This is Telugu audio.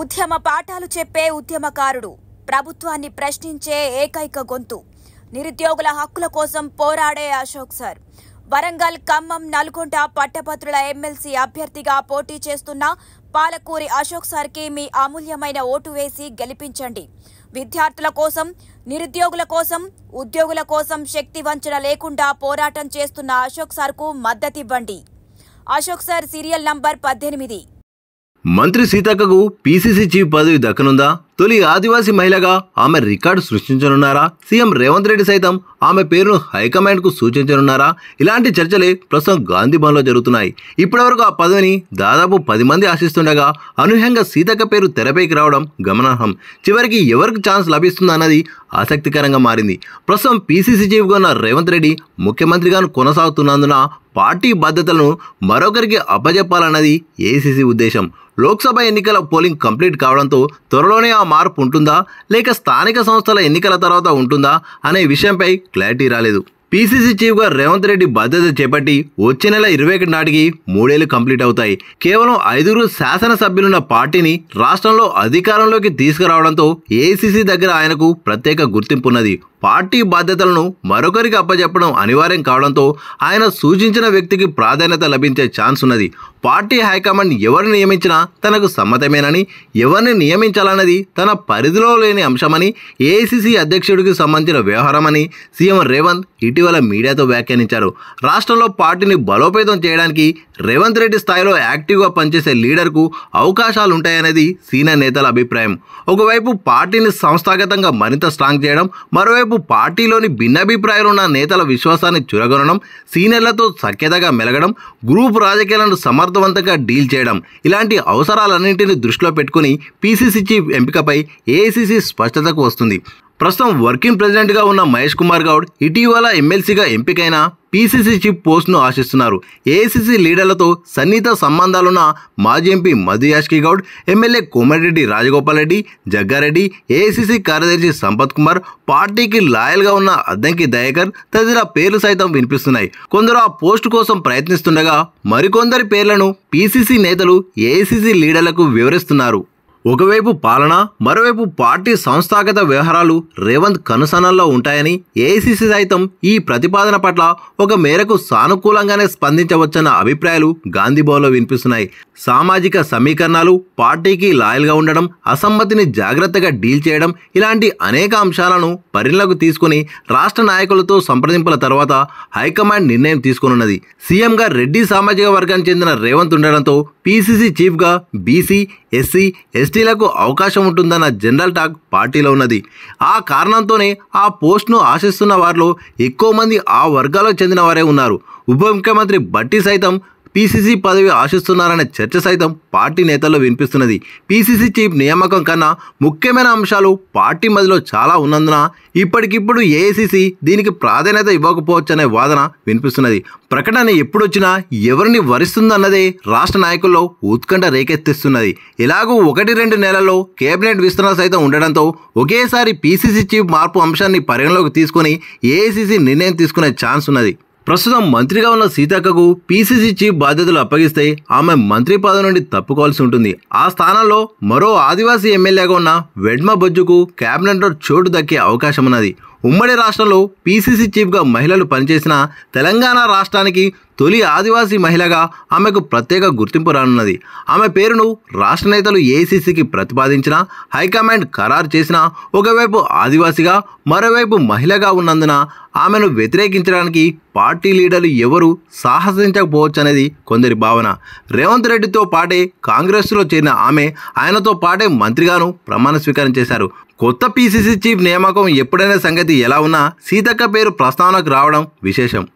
ఉద్యమ పాఠాలు చెప్పే ఉద్యమకారుడు ప్రభుత్వాన్ని ప్రశ్నించే ఏకైక గొంతు నిరుద్యోగుల హక్కుల కోసం పోరాడే అశోక్ సార్ వరంగల్ ఖమ్మం నల్గొండ పట్టభద్రుల ఎమ్మెల్సీ అభ్యర్థిగా పోటీ చేస్తున్న పాలకూరి అశోక్ సార్కి మీ అమూల్యమైన ఓటు వేసి గెలిపించండి విద్యార్థుల కోసం నిరుద్యోగుల కోసం ఉద్యోగుల కోసం శక్తి వంచన లేకుండా పోరాటం చేస్తున్న అశోక్ సార్కు మద్దతివ్వండి అశోక్ సార్ సీరియల్ నంబర్ పద్దెనిమిది మంత్రి సీతక్కకు పీసీసీ చీఫ్ పదవి దక్కనుందా తొలి ఆదివాసీ మహిళగా ఆమె రికార్డు సృష్టించనున్నారా సీఎం రేవంత్ రెడ్డి సైతం ఆమె పేరును హైకమాండ్కు సూచించనున్నారా ఇలాంటి చర్చలే ప్రస్తుతం లో జరుగుతున్నాయి ఇప్పటివరకు ఆ పదవిని దాదాపు పది మంది ఆశిస్తుండగా అనూహ్యంగా సీతక్క పేరు తెరపైకి రావడం గమనార్హం చివరికి ఎవరికి ఛాన్స్ లభిస్తుందన్నది అన్నది ఆసక్తికరంగా మారింది ప్రస్తుతం పీసీసీ చీఫ్గా ఉన్న రేవంత్ రెడ్డి ముఖ్యమంత్రిగాను కొనసాగుతున్నందున పార్టీ బాధ్యతలను మరొకరికి అప్పజెప్పాలన్నది ఏసీసీ ఉద్దేశం లోక్సభ ఎన్నికల పోలింగ్ కంప్లీట్ కావడంతో త్వరలోనే ఆ మార్పు ఉంటుందా లేక స్థానిక సంస్థల ఎన్నికల తర్వాత ఉంటుందా అనే విషయంపై క్లారిటీ రాలేదు పీసీసీ చీఫ్గా రేవంత్ రెడ్డి బాధ్యత చేపట్టి వచ్చే నెల ఇరవై ఒకటి నాటికి మూడేళ్లు కంప్లీట్ అవుతాయి కేవలం ఐదుగురు శాసనసభ్యులున్న పార్టీని రాష్ట్రంలో అధికారంలోకి తీసుకురావడంతో ఏసీసీ దగ్గర ఆయనకు ప్రత్యేక గుర్తింపున్నది పార్టీ బాధ్యతలను మరొకరికి అప్పచెప్పడం అనివార్యం కావడంతో ఆయన సూచించిన వ్యక్తికి ప్రాధాన్యత లభించే ఛాన్స్ ఉన్నది పార్టీ హైకమాండ్ ఎవరిని నియమించినా తనకు సమ్మతమేనని ఎవరిని నియమించాలన్నది తన పరిధిలో లేని అంశమని ఏఐసిసి అధ్యక్షుడికి సంబంధించిన వ్యవహారమని సీఎం రేవంత్ ఇటీవల మీడియాతో వ్యాఖ్యానించారు రాష్ట్రంలో పార్టీని బలోపేతం చేయడానికి రేవంత్ రెడ్డి స్థాయిలో యాక్టివ్గా పనిచేసే లీడర్కు అవకాశాలు ఉంటాయనేది సీనియర్ నేతల అభిప్రాయం ఒకవైపు పార్టీని సంస్థాగతంగా మరింత స్ట్రాంగ్ చేయడం మరోవైపు మరోవైపు పార్టీలోని భిన్నాభిప్రాయాలున్న నేతల విశ్వాసాన్ని చురగొనడం సీనియర్లతో సఖ్యతగా మెలగడం గ్రూప్ రాజకీయాలను సమర్థవంతంగా డీల్ చేయడం ఇలాంటి అవసరాలన్నింటినీ దృష్టిలో పెట్టుకుని పీసీసీ చీఫ్ ఎంపికపై ఏఐసీసీ స్పష్టతకు వస్తుంది ప్రస్తుతం వర్కింగ్ ప్రెసిడెంట్గా ఉన్న మహేష్ కుమార్ గౌడ్ ఇటీవల ఎమ్మెల్సీగా ఎంపికైన పీసీసీ చీఫ్ పోస్ట్ను ఆశిస్తున్నారు ఏసీసీ లీడర్లతో సన్నిహిత సంబంధాలున్న మాజీ MP Madhu Yashki Goud MLA Komatireddy Rajagopal Reddy Jaggareddy ACC కార్యదర్శి సంపత్ కుమార్ పార్టీకి లాయల్గా ఉన్న అద్దంకి దయాకర్ తదితర పేర్లు సైతం వినిపిస్తున్నాయి కొందరు ఆ పోస్టు కోసం ప్రయత్నిస్తుండగా మరికొందరి పేర్లను పీసీసీ నేతలు ఏసీసీ లీడర్లకు వివరిస్తున్నారు ఒకవైపు పాలన మరోవైపు పార్టీ సంస్థాగత వ్యవహారాలు రేవంత్ కనుసనల్లో ఉంటాయని ఏఐసిసి సైతం ఈ ప్రతిపాదన పట్ల ఒక మేరకు సానుకూలంగానే స్పందించవచ్చన్న అభిప్రాయాలు గాంధీభవన్లో వినిపిస్తున్నాయి సామాజిక సమీకరణాలు పార్టీకి లాయల్గా ఉండడం అసమ్మతిని జాగ్రత్తగా డీల్ చేయడం ఇలాంటి అనేక అంశాలను పరిణలకు తీసుకుని రాష్ట్ర నాయకులతో సంప్రదింపుల తర్వాత హైకమాండ్ నిర్ణయం తీసుకునున్నది సీఎంగా రెడ్డి సామాజిక వర్గానికి చెందిన రేవంత్ ఉండడంతో పీసీసీ చీఫ్గా బీసీ ఎస్సీ ఎస్టీ ఎస్సీలకు అవకాశం ఉంటుందన్న జనరల్ టాక్ పార్టీలో ఉన్నది ఆ కారణంతోనే ఆ పోస్ట్ను ఆశిస్తున్న వారిలో ఎక్కువ మంది ఆ వర్గాలకు చెందిన వారే ఉన్నారు ఉప ముఖ్యమంత్రి బట్టి సైతం పీసీసీ పదవి ఆశిస్తున్నారనే చర్చ సైతం పార్టీ నేతల్లో వినిపిస్తున్నది పీసీసీ చీఫ్ నియామకం కన్నా ముఖ్యమైన అంశాలు పార్టీ మధ్యలో చాలా ఉన్నందున ఇప్పటికిప్పుడు ఏఐసిసి దీనికి ప్రాధాన్యత ఇవ్వకపోవచ్చు అనే వాదన వినిపిస్తున్నది ప్రకటన ఎప్పుడొచ్చినా ఎవరిని వరిస్తుందన్నదే రాష్ట్ర నాయకుల్లో ఉత్కంఠ రేకెత్తిస్తున్నది ఇలాగూ ఒకటి రెండు నెలల్లో కేబినెట్ విస్తరణ సైతం ఉండడంతో ఒకేసారి పీసీసీ చీఫ్ మార్పు అంశాన్ని పరిగణలోకి తీసుకుని ఏఐసిసి నిర్ణయం తీసుకునే ఛాన్స్ ఉన్నది ప్రస్తుతం మంత్రిగా ఉన్న సీతక్కకు పీసీసీ చీఫ్ బాధ్యతలు అప్పగిస్తే ఆమె మంత్రి పదవి నుండి తప్పుకోవాల్సి ఉంటుంది ఆ స్థానంలో మరో ఆదివాసీ ఎమ్మెల్యేగా ఉన్న వెడ్మ బొజ్జుకు క్యాబినెట్లో చోటు దక్కే అవకాశం ఉన్నది ఉమ్మడి రాష్ట్రంలో పీసీసీ చీఫ్గా మహిళలు పనిచేసిన తెలంగాణ రాష్ట్రానికి తొలి ఆదివాసీ మహిళగా ఆమెకు ప్రత్యేక గుర్తింపు రానున్నది ఆమె పేరును రాష్ట్ర నేతలు ఏసీసీకి ప్రతిపాదించినా హైకమాండ్ ఖరారు చేసినా ఒకవైపు ఆదివాసిగా మరోవైపు మహిళగా ఉన్నందున ఆమెను వ్యతిరేకించడానికి పార్టీ లీడర్లు ఎవరు అనేది కొందరి భావన రేవంత్ రెడ్డితో పాటే కాంగ్రెస్లో చేరిన ఆమె ఆయనతో పాటే మంత్రిగాను ప్రమాణ స్వీకారం చేశారు కొత్త పీసీసీ చీఫ్ నియామకం ఎప్పుడైనా సంగతి ఎలా ఉన్నా సీతక్క పేరు ప్రస్తావనకు రావడం విశేషం